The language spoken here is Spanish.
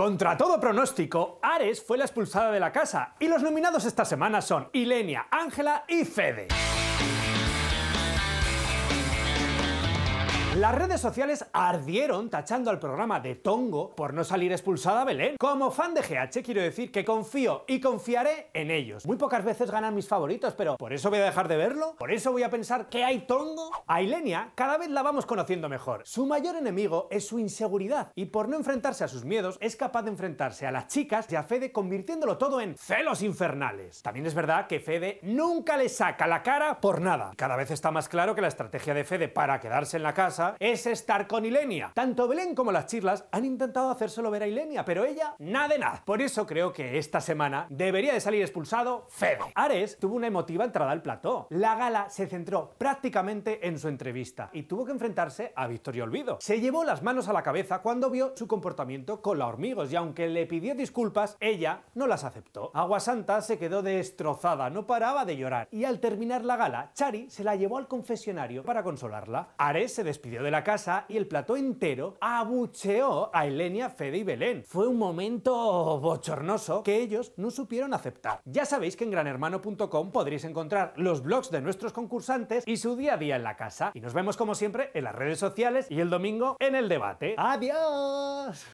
Contra todo pronóstico, Ares fue la expulsada de la casa y los nominados esta semana son Ilenia, Ángela y Fede. Las redes sociales ardieron tachando al programa de Tongo por no salir expulsada a Belén. Como fan de GH quiero decir que confío y confiaré en ellos. Muy pocas veces ganan mis favoritos, pero ¿por eso voy a dejar de verlo? ¿Por eso voy a pensar que hay Tongo? A Ilenia cada vez la vamos conociendo mejor. Su mayor enemigo es su inseguridad y por no enfrentarse a sus miedos es capaz de enfrentarse a las chicas y a Fede convirtiéndolo todo en celos infernales. También es verdad que Fede nunca le saca la cara por nada. Cada vez está más claro que la estrategia de Fede para quedarse en la casa es estar con Ilenia. Tanto Belén como las chirlas han intentado hacérselo ver a Ilenia, pero ella, nada de nada. Por eso creo que esta semana debería de salir expulsado Fede. Ares tuvo una emotiva entrada al plató. La gala se centró prácticamente en su entrevista y tuvo que enfrentarse a y Olvido. Se llevó las manos a la cabeza cuando vio su comportamiento con la hormigos y aunque le pidió disculpas, ella no las aceptó. Agua Santa se quedó destrozada, no paraba de llorar y al terminar la gala, Chari se la llevó al confesionario para consolarla. Ares se despidió de la casa y el plató entero abucheó a Elenia, Fede y Belén. Fue un momento bochornoso que ellos no supieron aceptar. Ya sabéis que en granhermano.com podréis encontrar los blogs de nuestros concursantes y su día a día en la casa. Y nos vemos como siempre en las redes sociales y el domingo en el debate. ¡Adiós!